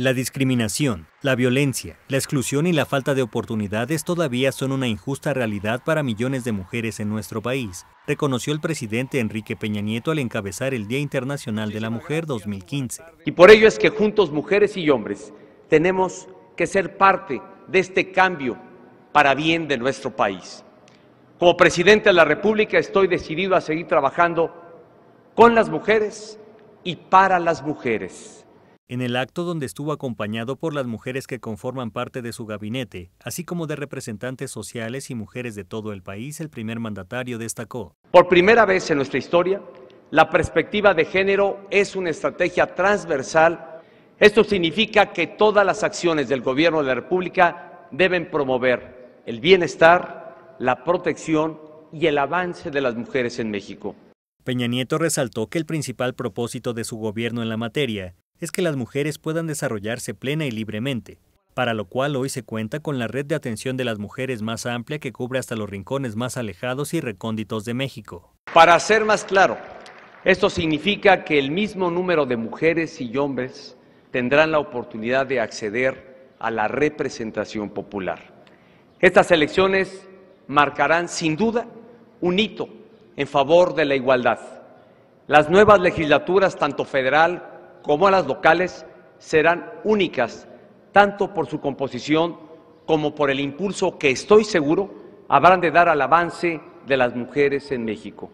La discriminación, la violencia, la exclusión y la falta de oportunidades todavía son una injusta realidad para millones de mujeres en nuestro país, reconoció el presidente Enrique Peña Nieto al encabezar el Día Internacional de la Mujer 2015. Y por ello es que juntos, mujeres y hombres, tenemos que ser parte de este cambio para bien de nuestro país. Como presidente de la República estoy decidido a seguir trabajando con las mujeres y para las mujeres en el acto donde estuvo acompañado por las mujeres que conforman parte de su gabinete, así como de representantes sociales y mujeres de todo el país, el primer mandatario destacó. Por primera vez en nuestra historia, la perspectiva de género es una estrategia transversal. Esto significa que todas las acciones del Gobierno de la República deben promover el bienestar, la protección y el avance de las mujeres en México. Peña Nieto resaltó que el principal propósito de su gobierno en la materia es que las mujeres puedan desarrollarse plena y libremente, para lo cual hoy se cuenta con la red de atención de las mujeres más amplia que cubre hasta los rincones más alejados y recónditos de México. Para ser más claro, esto significa que el mismo número de mujeres y hombres tendrán la oportunidad de acceder a la representación popular. Estas elecciones marcarán sin duda un hito en favor de la igualdad. Las nuevas legislaturas, tanto federal como a las locales serán únicas tanto por su composición como por el impulso que estoy seguro habrán de dar al avance de las mujeres en México.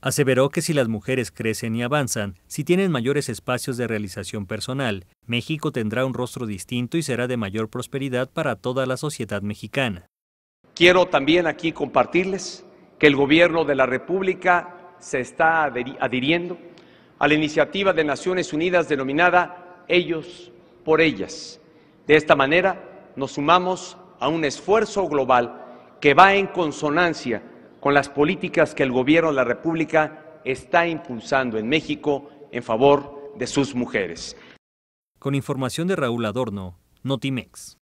Aseveró que si las mujeres crecen y avanzan, si tienen mayores espacios de realización personal, México tendrá un rostro distinto y será de mayor prosperidad para toda la sociedad mexicana. Quiero también aquí compartirles que el gobierno de la República se está adhiriendo a la iniciativa de Naciones Unidas denominada Ellos por Ellas. De esta manera nos sumamos a un esfuerzo global que va en consonancia con las políticas que el Gobierno de la República está impulsando en México en favor de sus mujeres. Con información de Raúl Adorno, Notimex.